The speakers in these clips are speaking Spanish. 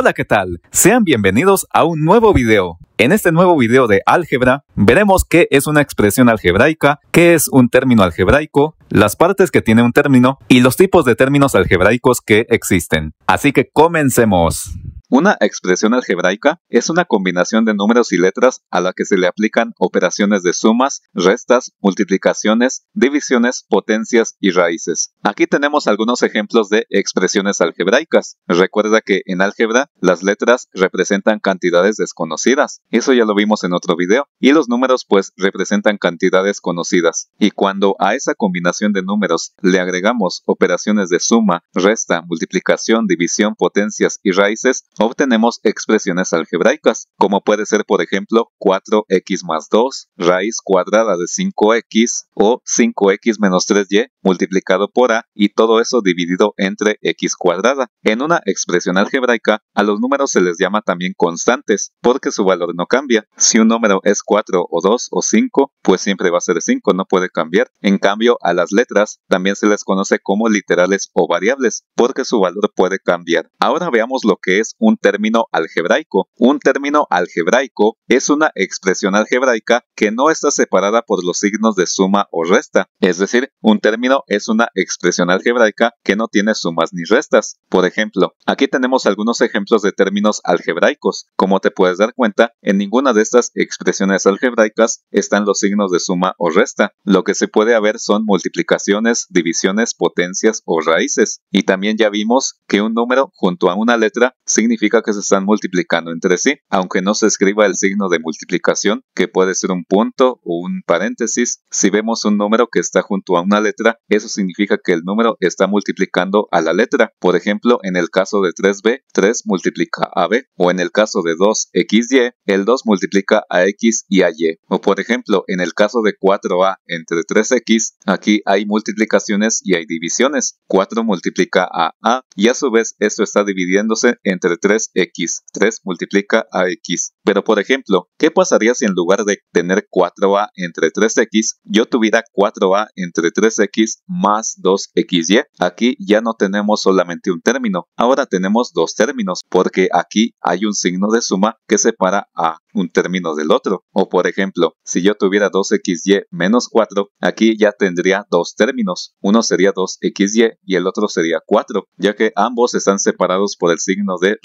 Hola, ¿qué tal? Sean bienvenidos a un nuevo video. En este nuevo video de álgebra, veremos qué es una expresión algebraica, qué es un término algebraico, las partes que tiene un término y los tipos de términos algebraicos que existen. Así que comencemos. Una expresión algebraica es una combinación de números y letras a la que se le aplican operaciones de sumas, restas, multiplicaciones, divisiones, potencias y raíces. Aquí tenemos algunos ejemplos de expresiones algebraicas. Recuerda que en álgebra las letras representan cantidades desconocidas. Eso ya lo vimos en otro video. Y los números pues representan cantidades conocidas. Y cuando a esa combinación de números le agregamos operaciones de suma, resta, multiplicación, división, potencias y raíces, obtenemos expresiones algebraicas, como puede ser por ejemplo 4x más 2, raíz cuadrada de 5x o 5x menos 3y multiplicado por a y todo eso dividido entre x cuadrada. En una expresión algebraica, a los números se les llama también constantes, porque su valor no cambia. Si un número es 4 o 2 o 5, pues siempre va a ser 5, no puede cambiar. En cambio, a las letras también se les conoce como literales o variables, porque su valor puede cambiar. Ahora veamos lo que es un un término algebraico. Un término algebraico es una expresión algebraica que no está separada por los signos de suma o resta. Es decir, un término es una expresión algebraica que no tiene sumas ni restas. Por ejemplo, aquí tenemos algunos ejemplos de términos algebraicos. Como te puedes dar cuenta, en ninguna de estas expresiones algebraicas están los signos de suma o resta. Lo que se puede haber son multiplicaciones, divisiones, potencias o raíces. Y también ya vimos que un número junto a una letra significa que se están multiplicando entre sí, aunque no se escriba el signo de multiplicación, que puede ser un punto o un paréntesis. Si vemos un número que está junto a una letra, eso significa que el número está multiplicando a la letra. Por ejemplo, en el caso de 3b, 3 multiplica a b, o en el caso de 2xy, el 2 multiplica a x y a y. O por ejemplo, en el caso de 4a entre 3x, aquí hay multiplicaciones y hay divisiones. 4 multiplica a a, y a su vez esto está dividiéndose entre 3 3x. 3 multiplica a x. Pero por ejemplo, ¿qué pasaría si en lugar de tener 4a entre 3x, yo tuviera 4a entre 3x más 2xy? Aquí ya no tenemos solamente un término, ahora tenemos dos términos, porque aquí hay un signo de suma que separa a un término del otro. O por ejemplo, si yo tuviera 2xy menos 4, aquí ya tendría dos términos. Uno sería 2xy y el otro sería 4, ya que ambos están separados por el signo de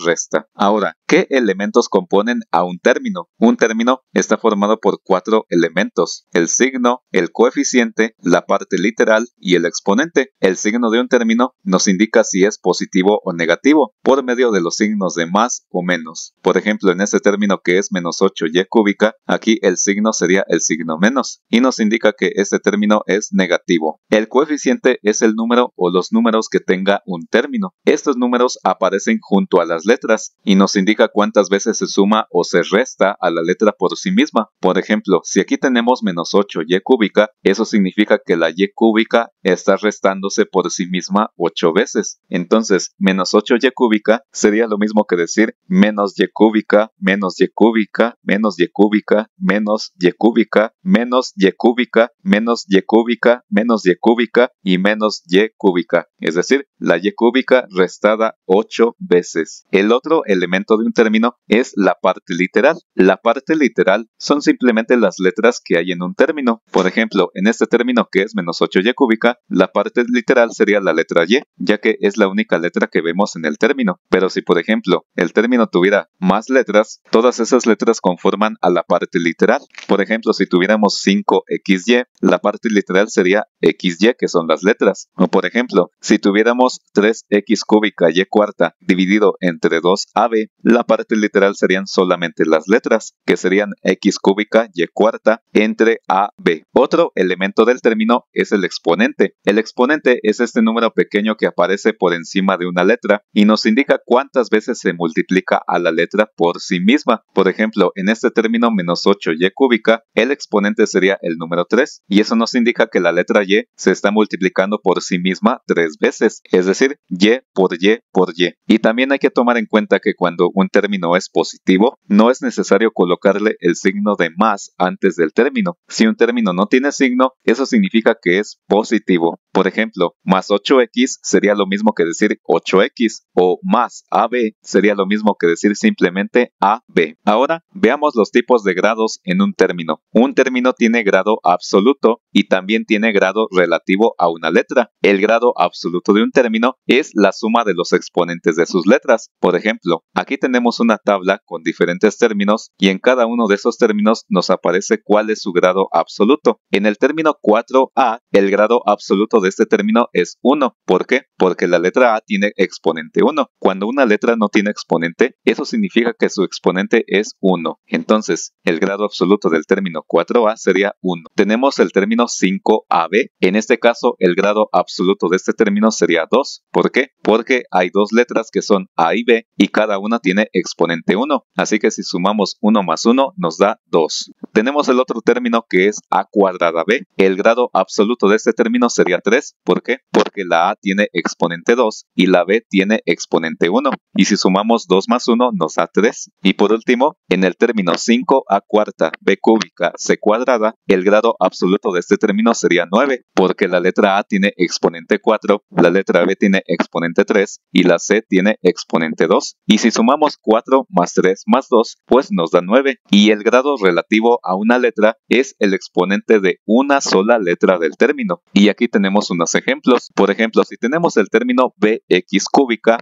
Ahora, ¿qué elementos componen a un término? Un término está formado por cuatro elementos, el signo, el coeficiente, la parte literal y el exponente. El signo de un término nos indica si es positivo o negativo por medio de los signos de más o menos. Por ejemplo, en este término que es menos 8y cúbica, aquí el signo sería el signo menos y nos indica que este término es negativo. El coeficiente es el número o los números que tenga un término. Estos números aparecen junto a las letras y nos indica cuántas veces se suma o se resta a la letra por sí misma. Por ejemplo, si aquí tenemos menos 8y cúbica, eso significa que la y cúbica está restándose por sí misma 8 veces. Entonces, menos 8y cúbica sería lo mismo que decir menos y cúbica, menos y cúbica, menos y cúbica, menos y cúbica, menos y cúbica, menos y cúbica, menos y cúbica y menos y cúbica es decir, la y cúbica restada 8 veces. El otro elemento de un término es la parte literal. La parte literal son simplemente las letras que hay en un término. Por ejemplo, en este término que es menos 8y cúbica, la parte literal sería la letra y, ya que es la única letra que vemos en el término. Pero si por ejemplo el término tuviera más letras, todas esas letras conforman a la parte literal. Por ejemplo, si tuviéramos 5xy, la parte literal sería xy, que son las letras. O por ejemplo, si tuviéramos 3x cúbica y cuarta dividido entre 2ab, la parte literal serían solamente las letras, que serían x cúbica y cuarta entre ab. Otro elemento del término es el exponente. El exponente es este número pequeño que aparece por encima de una letra y nos indica cuántas veces se multiplica a la letra por sí misma. Por ejemplo, en este término menos 8y cúbica, el exponente sería el número 3 y eso nos indica que la letra y se está multiplicando por sí misma 3 veces es decir, y por y por y. Y también hay que tomar en cuenta que cuando un término es positivo, no es necesario colocarle el signo de más antes del término. Si un término no tiene signo, eso significa que es positivo. Por ejemplo, más 8x sería lo mismo que decir 8x o más AB sería lo mismo que decir simplemente AB. Ahora veamos los tipos de grados en un término. Un término tiene grado absoluto y también tiene grado relativo a una letra. El grado absoluto de un término es la suma de los exponentes de sus letras. Por ejemplo, aquí tenemos una tabla con diferentes términos y en cada uno de esos términos nos aparece cuál es su grado absoluto. En el término 4a, el grado absoluto de este término es 1. ¿Por qué? Porque la letra a tiene exponente 1. Cuando una letra no tiene exponente, eso significa que su exponente es 1. Entonces, el grado absoluto del término 4a sería 1. Tenemos el término 5ab. En este caso, el grado absoluto de este término término sería 2. ¿Por qué? Porque hay dos letras que son A y B y cada una tiene exponente 1. Así que si sumamos 1 más 1 nos da 2. Tenemos el otro término que es A cuadrada B. El grado absoluto de este término sería 3. ¿Por qué? Porque la A tiene exponente 2 y la B tiene exponente 1. Y si sumamos 2 más 1 nos da 3. Y por último, en el término 5A cuarta B cúbica C cuadrada, el grado absoluto de este término sería 9, porque la letra A tiene exponente 4 la letra B tiene exponente 3 y la C tiene exponente 2. Y si sumamos 4 más 3 más 2, pues nos da 9. Y el grado relativo a una letra es el exponente de una sola letra del término. Y aquí tenemos unos ejemplos. Por ejemplo, si tenemos el término bx cúbica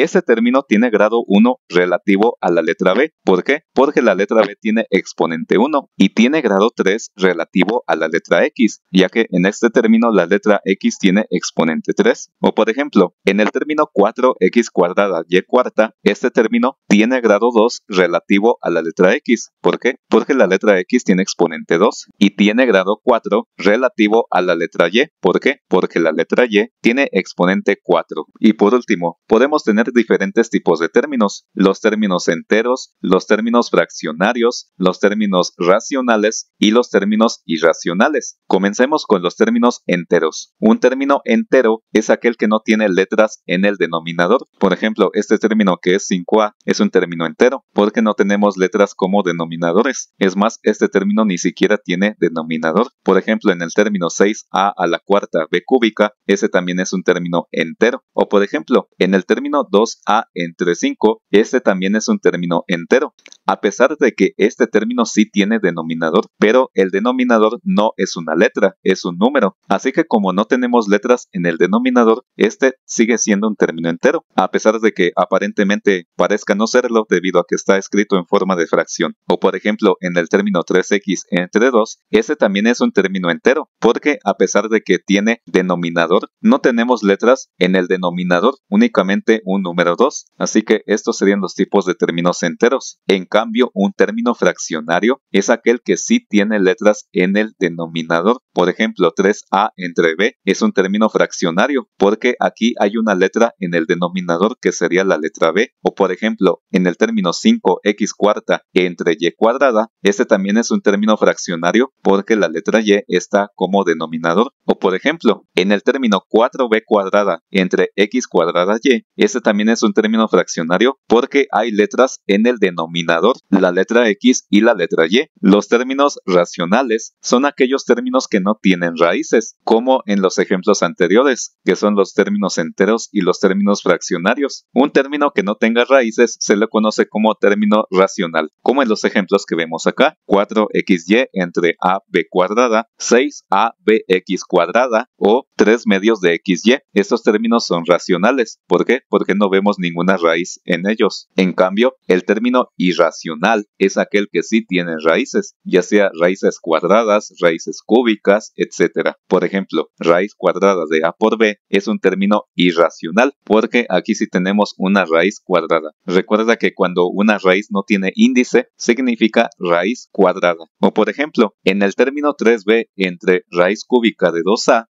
este término tiene grado 1 relativo a la letra B. ¿Por qué? Porque la letra B tiene exponente 1 y tiene grado 3 relativo a la letra X, ya que en este término la letra X tiene exponente 3. O por ejemplo, en el término 4x cuadrada y cuarta, este término tiene grado 2 relativo a la letra X. ¿Por qué? Porque la letra X tiene exponente 2 y tiene grado 4 relativo a la letra Y. ¿Por qué? Porque la letra Y tiene exponente 4. Y por último, podemos tener diferentes tipos de términos, los términos enteros, los términos fraccionarios, los términos racionales y los términos irracionales. Comencemos con los términos enteros. Un término entero es aquel que no tiene letras en el denominador. Por ejemplo, este término que es 5A es un término entero porque no tenemos letras como denominadores. Es más, este término ni siquiera tiene denominador. Por ejemplo, en el término 6A a la cuarta B cúbica, ese también es un término entero. O por ejemplo, en el término 2 2 a entre 5, este también es un término entero, a pesar de que este término sí tiene denominador, pero el denominador no es una letra, es un número, así que como no tenemos letras en el denominador, este sigue siendo un término entero, a pesar de que aparentemente parezca no serlo debido a que está escrito en forma de fracción, o por ejemplo en el término 3x entre 2, este también es un término entero, porque a pesar de que tiene denominador, no tenemos letras en el denominador, únicamente un número 2, así que estos serían los tipos de términos enteros. En cambio, un término fraccionario es aquel que sí tiene letras en el denominador. Por ejemplo, 3A entre B es un término fraccionario porque aquí hay una letra en el denominador que sería la letra B. O por ejemplo, en el término 5X cuarta entre Y cuadrada, este también es un término fraccionario porque la letra Y está como denominador. O por ejemplo, en el término 4b cuadrada entre x cuadrada y, ese también es un término fraccionario porque hay letras en el denominador, la letra x y la letra y. Los términos racionales son aquellos términos que no tienen raíces, como en los ejemplos anteriores, que son los términos enteros y los términos fraccionarios. Un término que no tenga raíces se le conoce como término racional, como en los ejemplos que vemos acá, 4xy entre ab cuadrada, 6abx cuadrada cuadrada o tres medios de xy. Estos términos son racionales. ¿Por qué? Porque no vemos ninguna raíz en ellos. En cambio, el término irracional es aquel que sí tiene raíces, ya sea raíces cuadradas, raíces cúbicas, etc. Por ejemplo, raíz cuadrada de a por b es un término irracional porque aquí sí tenemos una raíz cuadrada. Recuerda que cuando una raíz no tiene índice, significa raíz cuadrada. O por ejemplo, en el término 3b entre raíz cúbica de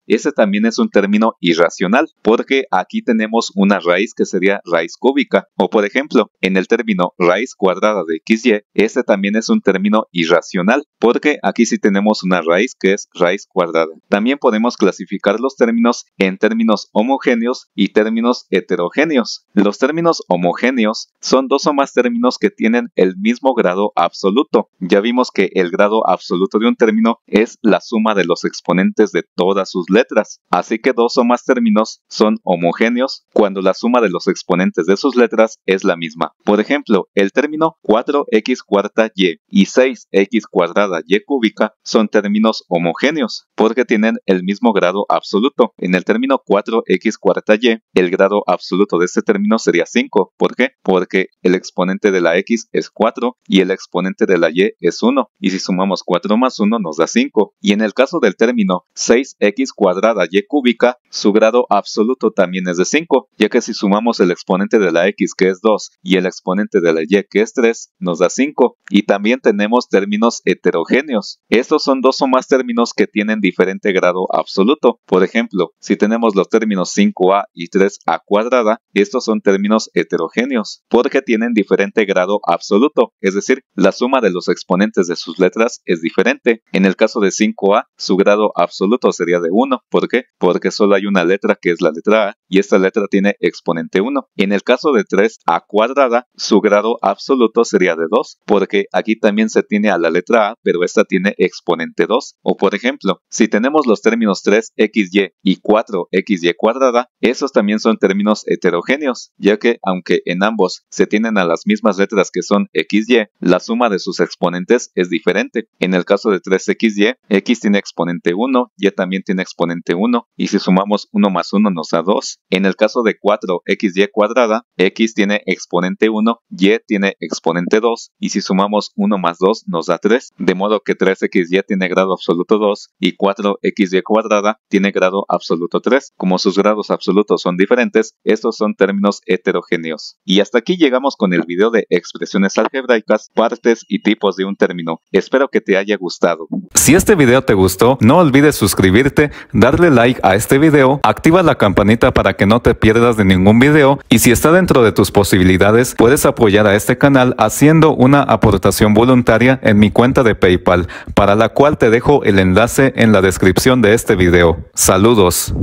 ese también es un término irracional, porque aquí tenemos una raíz que sería raíz cúbica, o por ejemplo, en el término raíz cuadrada de xy, ese también es un término irracional, porque aquí sí tenemos una raíz que es raíz cuadrada. También podemos clasificar los términos en términos homogéneos y términos heterogéneos. Los términos homogéneos son dos o más términos que tienen el mismo grado absoluto. Ya vimos que el grado absoluto de un término es la suma de los exponentes de todos todas sus letras. Así que dos o más términos son homogéneos cuando la suma de los exponentes de sus letras es la misma. Por ejemplo, el término 4x cuarta y y 6x cuadrada y cúbica son términos homogéneos porque tienen el mismo grado absoluto. En el término 4x cuarta y, el grado absoluto de este término sería 5. ¿Por qué? Porque el exponente de la x es 4 y el exponente de la y es 1. Y si sumamos 4 más 1 nos da 5. Y en el caso del término 6 x cuadrada y cúbica su grado absoluto también es de 5, ya que si sumamos el exponente de la x que es 2 y el exponente de la y que es 3, nos da 5. Y también tenemos términos heterogéneos. Estos son dos o más términos que tienen diferente grado absoluto. Por ejemplo, si tenemos los términos 5a y 3a cuadrada, estos son términos heterogéneos, porque tienen diferente grado absoluto, es decir, la suma de los exponentes de sus letras es diferente. En el caso de 5a, su grado absoluto sería de 1. ¿Por qué? Porque solo hay una letra que es la letra A y esta letra tiene exponente 1. En el caso de 3a cuadrada, su grado absoluto sería de 2, porque aquí también se tiene a la letra A, pero esta tiene exponente 2. O por ejemplo, si tenemos los términos 3xy y 4xy cuadrada, esos también son términos heterogéneos, ya que aunque en ambos se tienen a las mismas letras que son xy, la suma de sus exponentes es diferente. En el caso de 3xy, x tiene exponente 1, y también tiene exponente 1, y si sumamos sumamos 1 más 1 nos da 2. En el caso de 4xy cuadrada, x tiene exponente 1, y tiene exponente 2, y si sumamos 1 más 2 nos da 3, de modo que 3xy tiene grado absoluto 2 y 4xy cuadrada tiene grado absoluto 3. Como sus grados absolutos son diferentes, estos son términos heterogéneos. Y hasta aquí llegamos con el video de expresiones algebraicas, partes y tipos de un término. Espero que te haya gustado. Si este video te gustó, no olvides suscribirte, darle like a este video activa la campanita para que no te pierdas de ningún video y si está dentro de tus posibilidades, puedes apoyar a este canal haciendo una aportación voluntaria en mi cuenta de PayPal, para la cual te dejo el enlace en la descripción de este video. Saludos.